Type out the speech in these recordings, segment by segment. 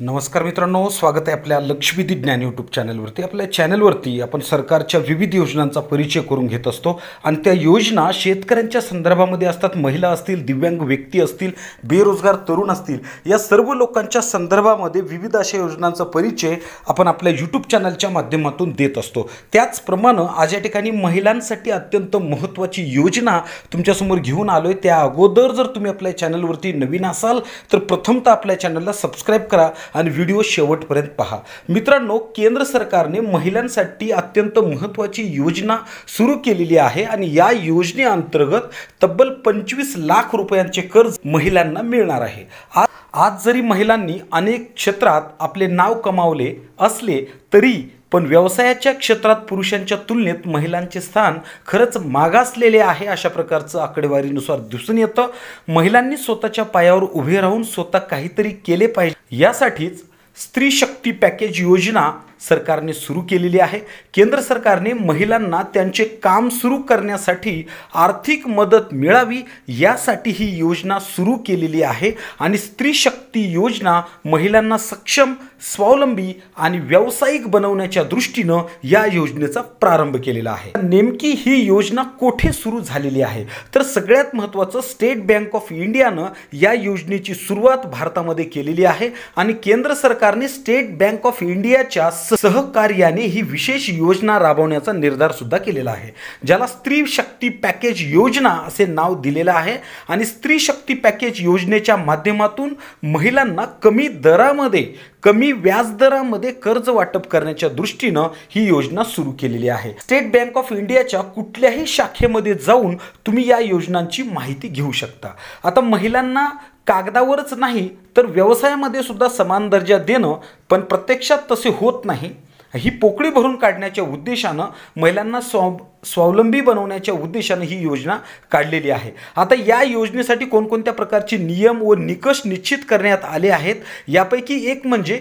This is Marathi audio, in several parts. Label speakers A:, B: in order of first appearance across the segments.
A: नमस्कार मित्रांनो स्वागत आहे आपल्या लक्ष्मीदी ज्ञान यूट्यूब चॅनलवरती आपल्या चॅनलवरती आपण सरकारच्या विविध योजनांचा परिचय करून घेत असतो आणि त्या योजना शेतकऱ्यांच्या संदर्भामध्ये असतात महिला असतील दिव्यांग व्यक्ती असतील बेरोजगार तरुण असतील या सर्व लोकांच्या संदर्भामध्ये विविध अशा योजनांचा परिचय आपण आपल्या यूट्यूब चॅनलच्या माध्यमातून देत असतो त्याचप्रमाणे आज या ठिकाणी महिलांसाठी अत्यंत महत्त्वाची योजना तुमच्यासमोर घेऊन आलो आहे त्या अगोदर जर तुम्ही आपल्या चॅनलवरती नवीन असाल तर प्रथमतः आपल्या चॅनलला सबस्क्राईब करा आणि व्हिडिओ शेवटपर्यंत पहा मित्रांनो केंद्र सरकारने महिलांसाठी अत्यंत महत्त्वाची योजना सुरू केलेली आहे आणि या योजनेअंतर्गत तब्बल पंचवीस लाख रुपयांचे कर्ज महिलांना मिळणार आहे आज आज जरी महिलांनी अनेक क्षेत्रात आपले नाव कमावले असले तरी पण व्यवसायाच्या क्षेत्रात पुरुषांच्या तुलनेत महिलांचे स्थान खरंच मागासलेले आहे अशा प्रकारचं आकडेवारीनुसार दिसून येतं महिलांनी स्वतःच्या पायावर उभे राहून स्वतः काहीतरी केले पाहिजे यासाठीच स्त्री शक्ती पॅकेज योजना सरकारने सुरू केलेली आहे केंद्र सरकारने महिलांना त्यांचे काम सुरू करण्यासाठी आर्थिक मदत मिळावी यासाठी ही योजना सुरू केलेली आहे आणि स्त्री शक्ती योजना महिलांना सक्षम स्वावलंबी आणि व्यावसायिक बनवण्याच्या दृष्टीनं या योजनेचा प्रारंभ केलेला आहे नेमकी ही योजना कोठे सुरू झालेली आहे तर सगळ्यात महत्त्वाचं स्टेट बँक ऑफ इंडियानं या योजनेची सुरुवात भारतामध्ये केलेली आहे आणि केंद्र सरकारने स्टेट बँक ऑफ इंडियाच्या सहकार्याने ही विशेष योजना राबवण्याचा निर्धार सुद्धा केलेला आहे ज्याला स्त्री शक्ती पॅकेज योजना असे नाव दिलेलं आहे आणि स्त्री शक्ती पॅकेज योजनेच्या माध्यमातून महिलांना कमी दरामध्ये कमी व्याजदरामध्ये कर्ज वाटप करण्याच्या दृष्टीनं ही योजना सुरू केलेली आहे स्टेट बँक ऑफ इंडियाच्या कुठल्याही शाखेमध्ये जाऊन तुम्ही या योजनांची माहिती घेऊ शकता आता महिलांना कागदावरच नाही तर व्यवसायामध्ये सुद्धा समान दर्जा देणं पण प्रत्यक्षात तसे होत नाही ही पोकळी भरून काढण्याच्या उद्देशानं महिलांना स्वाव स्वावलंबी बनवण्याच्या उद्देशानं ही योजना काढलेली आहे आता या योजनेसाठी कोणकोणत्या प्रकारचे नियम व निकष निश्चित करण्यात आले आहेत यापैकी एक म्हणजे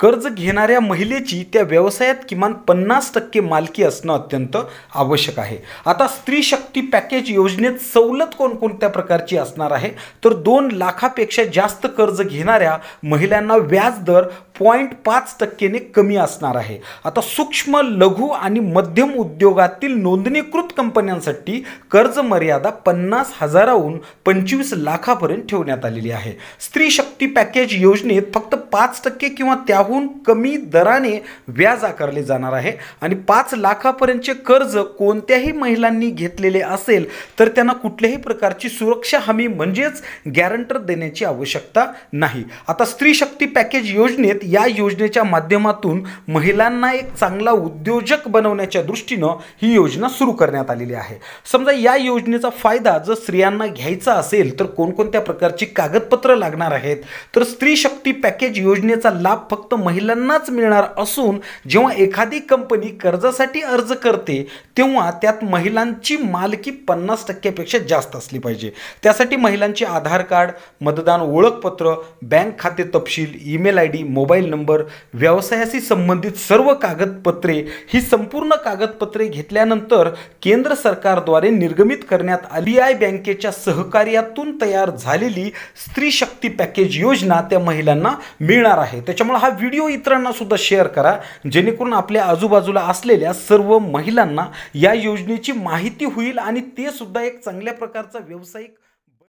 A: कर्ज घेणाऱ्या महिलेची त्या व्यवसायात किमान पन्नास टक्के मालकी असणं अत्यंत आवश्यक आहे आता स्त्री शक्ती पॅकेज योजनेत सवलत कोणकोणत्या प्रकारची असणार आहे तर दोन लाखापेक्षा जास्त कर्ज घेणाऱ्या महिलांना व्याजदर पॉईंट पाच टक्केने कमी असणार आहे आता सूक्ष्म लघु आणि मध्यम उद्योगातील नोंदणीकृत कंपन्यांसाठी कर्ज मर्यादा पन्नास हजाराहून पंचवीस लाखापर्यंत ठेवण्यात आलेली आहे स्त्री शक्ती पॅकेज योजनेत फक्त पाच टक्के किंवा त्याहून कमी दराने व्याज आकारले जाणार आहे आणि पाच लाखापर्यंतचे कर्ज कोणत्याही महिलांनी घेतलेले असेल तर त्यांना कुठल्याही प्रकारची सुरक्षा हमी म्हणजेच गॅरंटर देण्याची आवश्यकता नाही आता स्त्री शक्ती पॅकेज योजनेत या योजनेच्या माध्यमातून महिलांना एक चांगला उद्योजक बनवण्याच्या दृष्टीनं ही योजना सुरू करण्यात आलेली आहे समजा या योजनेचा फायदा जर स्त्रियांना घ्यायचा असेल तर कोणकोणत्या प्रकारची कागदपत्र लागणार आहेत तर स्त्री शक्ती पॅकेज योजनेचा लाभ फक्त महिलांनाच मिळणार असून जेव्हा एखादी कंपनी कर्जासाठी अर्ज करते तेव्हा त्यात महिलांची मालकी पन्नास टक्क्यापेक्षा जास्त असली पाहिजे त्यासाठी महिलांचे आधार कार्ड मतदान ओळखपत्र बँक खाते तपशील email I D mobile mobile number व्यवसायाशी संबंधित सर्व कागदपत्रे ही संपूर्ण कागदपत्रे घेतल्यानंतर केंद्र सरकारद्वारे निर्गमित करण्यात आली आय बँकेच्या सहकार्यातून तयार झालेली स्त्री शक्ती पॅकेज योजना त्या महिलांना मिळणार आहे त्याच्यामुळे हा व्हिडिओ इतरांना सुद्धा शेअर करा जेणेकरून आपल्या आजूबाजूला असलेल्या सर्व महिलांना या योजनेची माहिती होईल आणि ते सुद्धा एक चांगल्या प्रकारचा व्यावसायिक